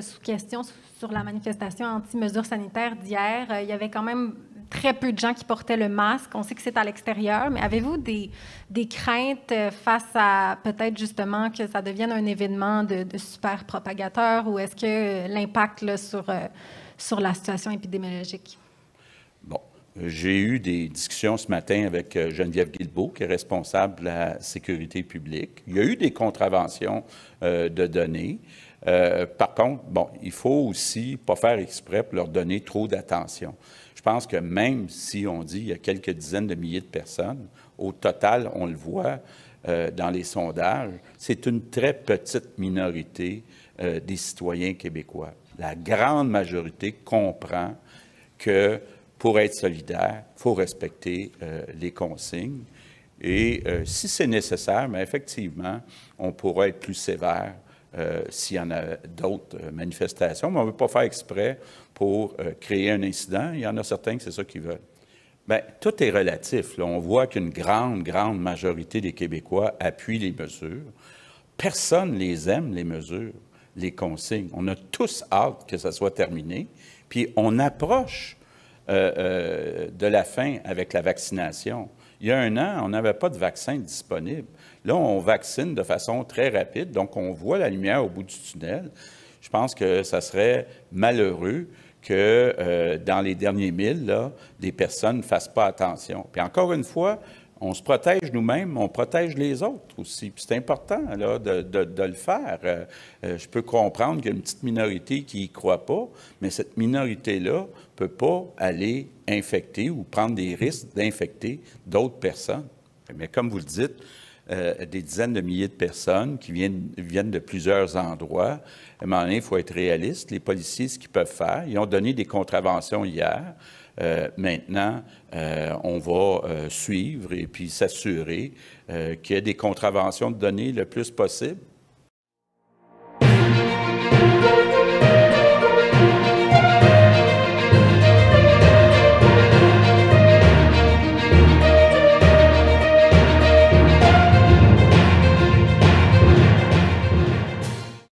sous question sur la manifestation anti-mesures sanitaires d'hier. Euh, il y avait quand même très peu de gens qui portaient le masque. On sait que c'est à l'extérieur, mais avez-vous des, craintes euh, face à peut-être justement que ça devienne un événement de, super propagateur ou est-ce que euh, l'impact sur, sur la situation épidémiologique? J'ai eu des discussions ce matin avec euh, Geneviève Guilbeault, qui est responsable de la sécurité publique. Il y a eu des contraventions euh, de données. Euh, par contre, bon, il faut aussi pas faire exprès pour leur donner trop d'attention. Je pense que même si on dit il y a quelques dizaines de milliers de personnes, au total, on le voit dans les sondages, c'est une très petite minorité des citoyens québécois. La grande majorité comprend que pour être solidaire, il faut respecter euh, les consignes. Et euh, si c'est nécessaire, mais effectivement, on pourra être plus sévère euh, s'il y en a d'autres manifestations, mais on ne veut pas faire exprès pour créer un incident. Il y en a certains que c'est ça qu'ils veulent. Bien, tout est relatif. On voit qu'une grande, grande majorité des Québécois appuient les mesures. Personne ne les aime, les mesures, les consignes. On a tous hâte que ça soit terminé. Puis on approche euh, euh, de la fin avec la vaccination. Il y a un an, on n'avait pas de vaccin disponible. Là, on vaccine de façon très rapide, donc on voit la lumière au bout du tunnel. Je pense que ça serait malheureux que euh, dans les derniers mille, là, personnes ne fassent pas attention. Puis encore une fois, on se protège nous-mêmes, on protège les autres aussi. c'est important de, le faire. Euh, euh, je peux comprendre qu'il y a une petite minorité qui n'y croit pas, mais cette minorité-là ne peut pas aller infecter ou prendre des risques d'infecter d'autres personnes. Mais comme vous le dites, euh, des dizaines de milliers de personnes qui viennent, viennent de plusieurs endroits. À il faut être réaliste. Les policiers, ce qu'ils peuvent faire, ils ont donné des contraventions hier. Euh, maintenant, euh, on va euh, suivre et puis s'assurer qu'il y ait des contraventions de données le plus possible